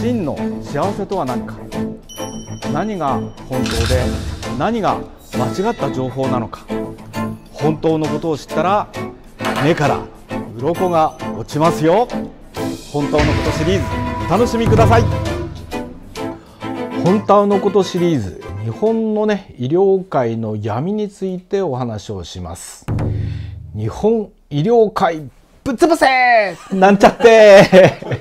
真の幸せとは何か何が本当で何が間違った情報なのか本当のことを知ったら目から鱗が落ちますよ本当のことシリーズお楽しみください本当のことシリーズ日本のね医療界の闇についてお話をします日本医療界ぶっ潰せなんちゃって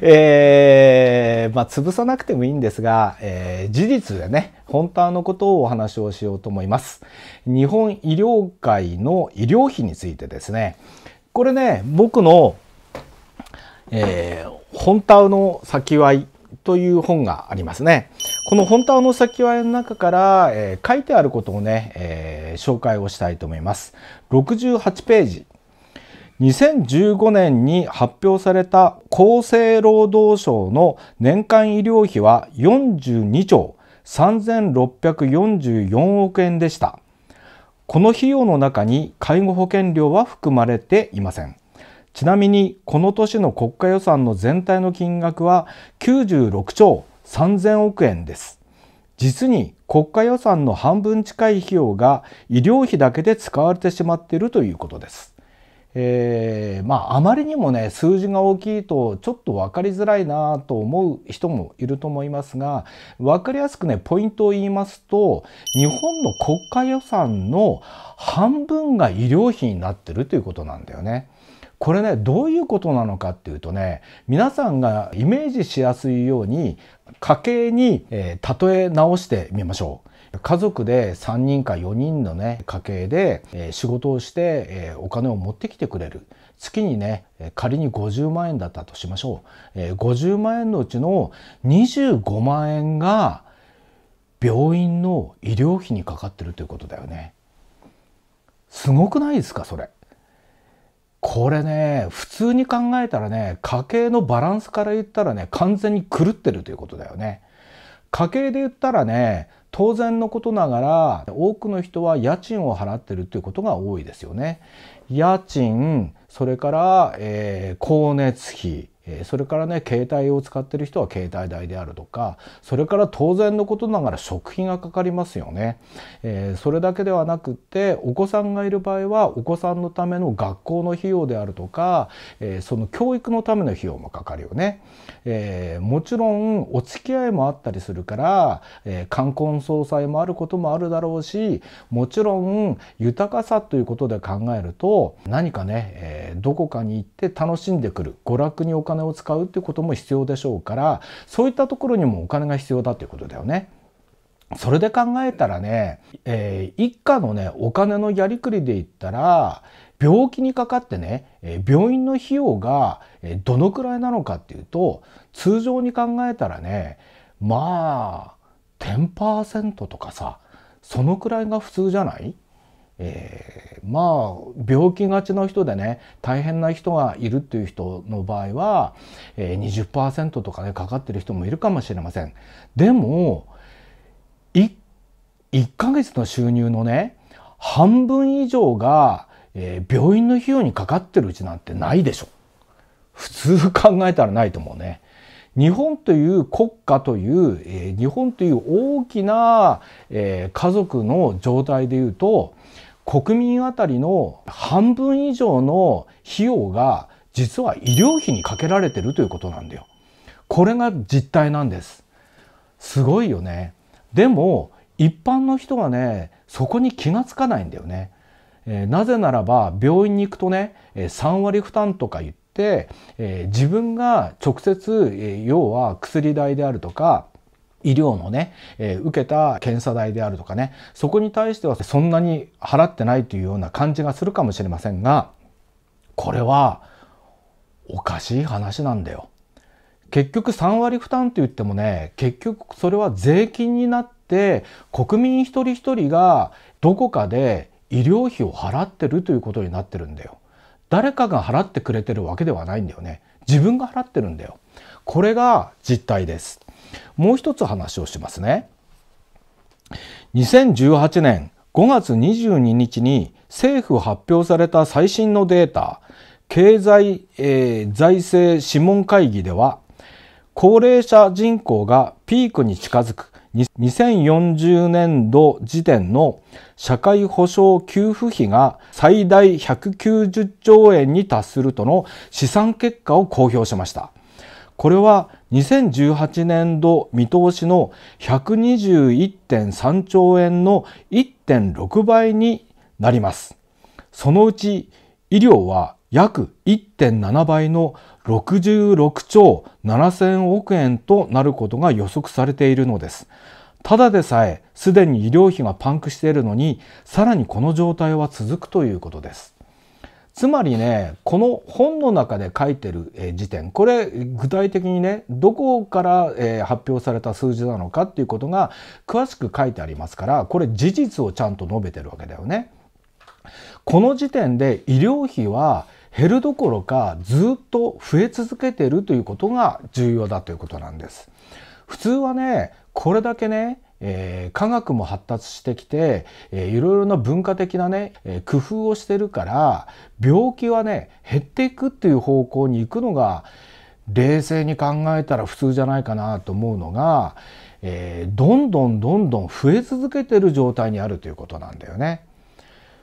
えー、まあ、潰さなくてもいいんですが、えー、事実でね、本当のことをお話をしようと思います。日本医療界の医療費についてですね、これね、僕の、えー、本当の先わいという本がありますね。この本当の先わいの中から、えー、書いてあることをね、えー、紹介をしたいと思います。68ページ。2015年に発表された厚生労働省の年間医療費は42兆3644億円でした。この費用の中に介護保険料は含まれていません。ちなみにこの年の国家予算の全体の金額は96兆3000億円です。実に国家予算の半分近い費用が医療費だけで使われてしまっているということです。えー、まああまりにもね数字が大きいとちょっと分かりづらいなと思う人もいると思いますが分かりやすくねポイントを言いますと日本の国家予算の半分が医療費になってるということなんだよね。これねどういうことなのかっていうとね皆さんがイメージしやすいように家計に、えー、例え直してみましょう。家族で3人か4人のね家計で、え仕事をして、えお金を持ってきてくれる月にね仮に50万円だったとしましょう、え50万円のうちの25万円が病院の医療費にかかってるということだよねすごくないですかそれこれね普通に考えたらね家計のバランスから言ったらね完全に狂ってるということだよね。家計で言ったらね当然のことながら多くの人は家賃を払ってるっていうことが多いですよね。家賃それから、えー、光熱費えそれからね携帯を使ってる人は携帯代であるとかそれから当然のことながら食費がかかりますよね、えそれだけではなくってお子さんがいる場合はお子さんのための学校の費用であるとか、えその教育のための費用もかかるよね、えもちろんお付き合いもあったりするから、え冠婚葬祭もあることもあるだろうしもちろん豊かさということで考えると何かね、えどこかに行って楽しんでくる娯楽にお金金を使うっていうことも必要でしょうからそういったところにもお金が必要だということだよね。それで考えたらね、えー、一家のねお金のやりくりで言ったら病気にかかってねえ病院の費用がえどのくらいなのかっていうと通常に考えたらねまあ10%とかさそのくらいが普通じゃないえー、まあ病気がちの人でね大変な人がいるっていう人の場合は、えー、20%とかねかかってる人もいるかもしれません。でも 1, 1ヶ月の収入のね半分以上が、えー、病院の費用にかかってるうちなんてないでしょ。普通考えたらないと思うね。日本という国家という、えー、日本という大きな、えー、家族の状態でいうと、国民あたりの半分以上の費用が実は医療費にかけられてるということなんだよ。これが実態なんです。すごいよね。でも一般の人はね、そこに気がつかないんだよね。えー、なぜならば病院に行くとね、3割負担とか言って、えー、自分が直接、えー、要は薬代であるとか、医療のね、え受けた検査代であるとかね、そこに対してはそんなに払ってないというような感じがするかもしれませんが、これはおかしい話なんだよ。結局3割負担と言ってもね、結局それは税金になって国民一人一人がどこかで医療費を払ってるということになってるんだよ。誰かが払ってくれてるわけではないんだよね。自分が払ってるんだよ。これが実態です。もう一つ話をしますね。2018年5月22日に政府発表された最新のデータ経済、えー、財政諮問会議では高齢者人口がピークに近づく2040年度時点の社会保障給付費が最大190兆円に達するとの試算結果を公表しました。これは2018年度見通しの121.3兆円の1.6倍になります。そのうち医療は約1.7倍の66兆7000億円となることが予測されているのです。ただでさえすでに医療費がパンクしているのにさらにこの状態は続くということです。つまりね、この本の中で書いてる、えー、時点、これ具体的にね、どこから、えー、発表された数字なのかっていうことが詳しく書いてありますから、これ事実をちゃんと述べてるわけだよね。この時点で医療費は減るどころかずっと増え続けてるということが重要だということなんです。普通はね、これだけね、えー、科学も発達してきて、えー、いろいろな文化的なね、えー、工夫をしてるから病気はね減っていくっていう方向に行くのが冷静に考えたら普通じゃないかなと思うのが、えー、どんどんどんどん増え続けてる状態にあるということなんだよね。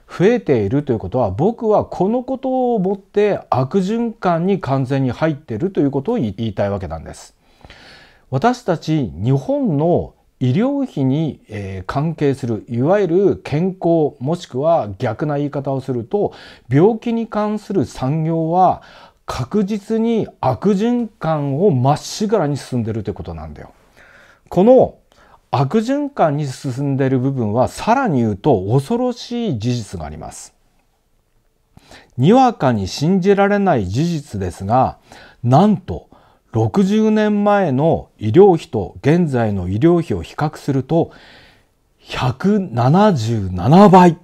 増えているということは僕はこのことをもって悪循環に完全に入っているということを言いたいわけなんです。私たち日本の医療費に、え関係するいわゆる健康もしくは逆な言い方をすると病気に関する産業は確実に悪循環をまっしぐらに進んでるということなんだよ。この悪循環に進んでいる部分はさらに言うと恐ろしい事実があります。にわかに信じられない事実ですがなんと60年前の医療費と現在の医療費を比較すると177倍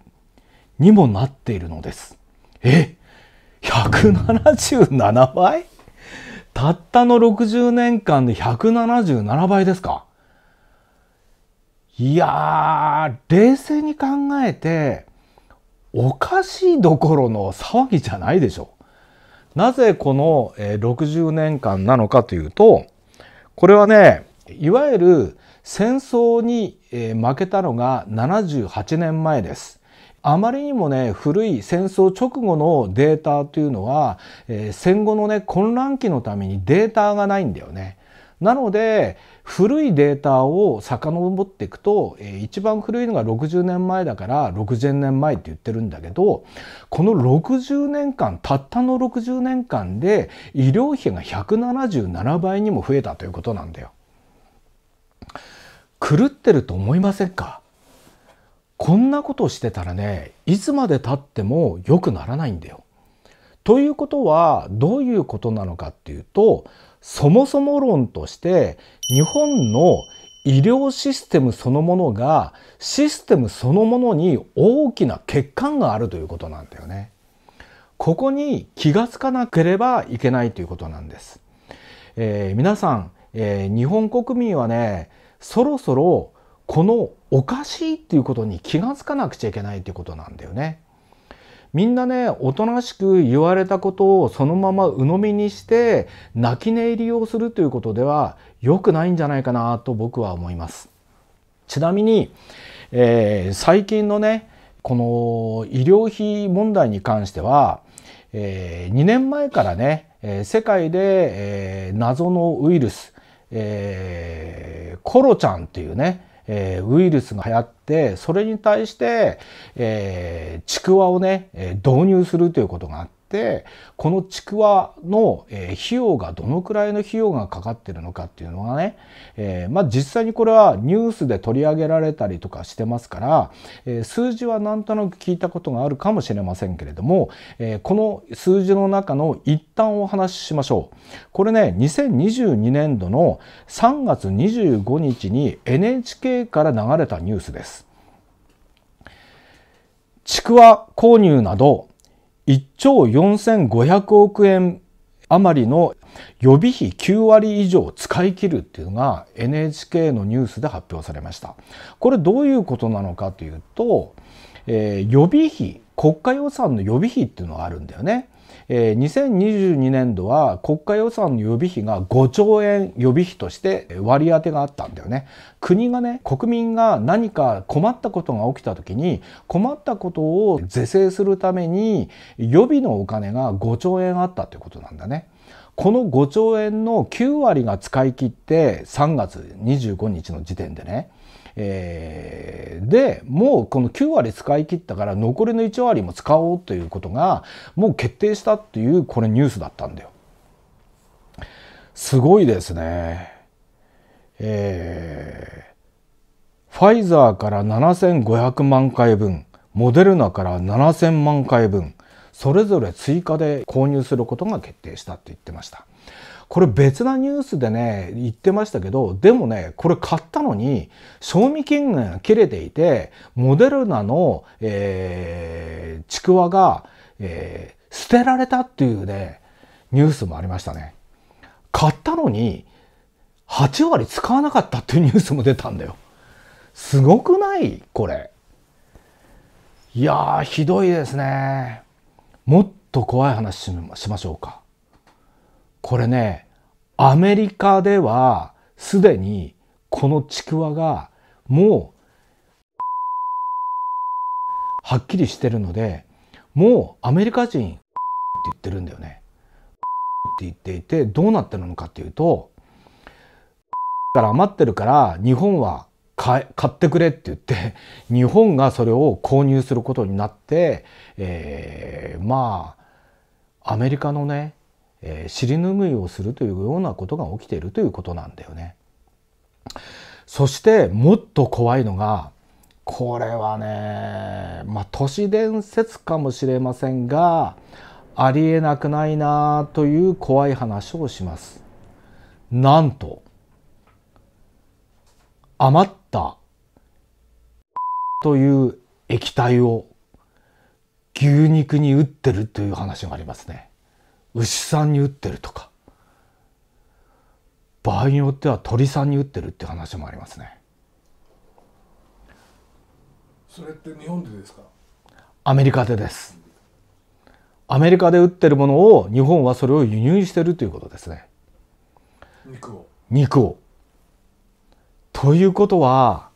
にもなっているのです。え ?177 倍たったの60年間で177倍ですかいやー、冷静に考えて、おかしいどころの騒ぎじゃないでしょ。なぜこの60年間なのかというとこれはねいわゆる戦争に負けたのが78年前です。あまりにもね古い戦争直後のデータというのは、え戦後のね混乱期のためにデータがないんだよね。なので古いデータを遡っていくと一番古いのが60年前だから60年前って言ってるんだけどこの60年間たったの60年間で医療費が177倍にも増えたということなんだよ。狂ってると思いませんかこんなことをしてたらねいつまでたっても良くならないんだよ。ということはどういうことなのかっていうとそもそも論として日本の医療システムそのものがシステムそのものに大きな欠陥があるということなんだよね。ここに気がつかなければいけないということなんです。えー、皆さん、えー、日本国民はねそろそろこのおかしいっていうことに気がつかなくちゃいけないということなんだよね。みんなねおとなしく言われたことをそのまま鵜呑みにして泣き寝入りをするということでは良くないんじゃないかなと僕は思います。ちなみに、えー、最近のねこの医療費問題に関しては、えー、2年前からね、え世界で、えー、謎のウイルス、えー、コロちゃんっていうねえー、ウイルスが流行って、それに対して、えー、ちくわをね、導入するということがあって、ってこのちくわの、え費用がどのくらいの費用がかかってるのかっていうのがね、えまあ、実際にこれはニュースで取り上げられたりとかしてますから、え数字はなんとなく聞いたことがあるかもしれませんけれども、えこの数字の中の一端をお話ししましょう。これね2022年度の3月25日に NHK から流れたニュースです。ちくわ購入など1兆4500億円余りの予備費9割以上使い切るっていうのが NHK のニュースで発表されました。これどういうことなのかというと、えー、予備費、国家予算の予備費っていうのがあるんだよね。えー、2022年度は国家予算の予備費が5兆円予備費として割り当てがあったんだよね。国がね、国民が何か困ったことが起きた時に、困ったことを是正するために予備のお金が5兆円あったということなんだね。この5兆円の9割が使い切って3月25日の時点でね、えー、でもうこの9割使い切ったから残りの1割も使おうということがもう決定したっていうこれニュースだったんだよ。すごいですね。えー、ファイザーから7500万回分モデルナから7000万回分それぞれ追加で購入することが決定したって言ってました。これ別なニュースでね、言ってましたけど、でもね、これ買ったのに、賞味期限が切れていて、モデルナの、えー、ちくわが、えー、捨てられたっていうね、ニュースもありましたね。買ったのに、8割使わなかったっていうニュースも出たんだよ。すごくないこれ。いやひどいですね。もっと怖い話しましょうか。これねアメリカではすでにこのちくわがもうはっきりしてるのでもうアメリカ人って言ってるんだよね。って言っていてどうなってるのかっていうとから余ってるから日本は買ってくれって言って日本がそれを購入することになって、えー、まあアメリカのねえー、尻拭いをするというようなことが起きているということなんだよね。そしてもっと怖いのがこれはねまあ都市伝説かもしれませんがありえなくないなという怖い話をします。なんと余ったという液体を牛肉に打ってるという話がありますね。牛さんに打ってるとか場合によっては鳥さんに打ってるって話もありますね。それって日本でですかアメリカでです。アメリカで売ってるものを日本はそれを輸入してるということですね。肉を。肉を。ということは、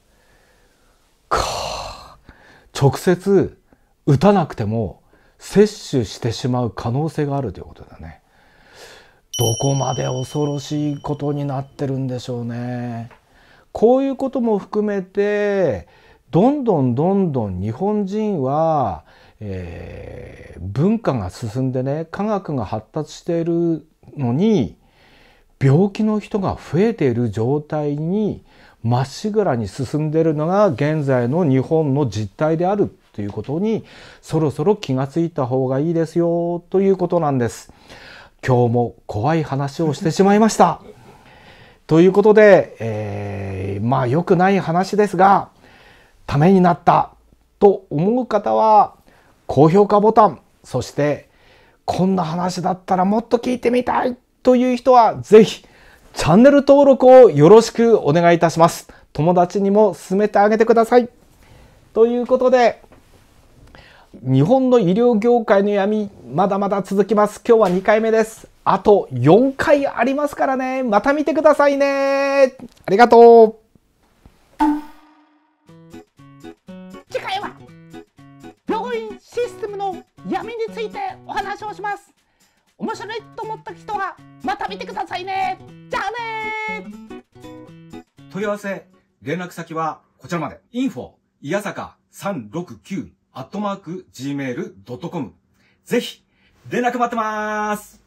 直接打たなくても摂取してしまう可能性があるということだねどこまで恐ろしいことになってるんでしょうねこういうことも含めてどんどんどんどん日本人は、えー、文化が進んでね科学が発達しているのに病気の人が増えている状態にまっしぐらに進んでいるのが現在の日本の実態であるということにそろそろ気がついた方がいいですよということなんです。今日も怖い話をしてしまいました。ということで、えー、まあ良くない話ですがためになったと思う方は高評価ボタンそしてこんな話だったらもっと聞いてみたいという人はぜひチャンネル登録をよろしくお願いいたします。友達にも勧めてあげてください。ということで日本の医療業界の闇、まだまだ続きます。今日は2回目です。あと4回ありますからね。また見てくださいね。ありがとう。次回は、病院システムの闇についてお話をします。面白いと思った人は、また見てくださいね。じゃあね問い合わせ、連絡先はこちらまで。info、いやさか369アットマーク、gmail.com。ぜひ、連絡待ってまーす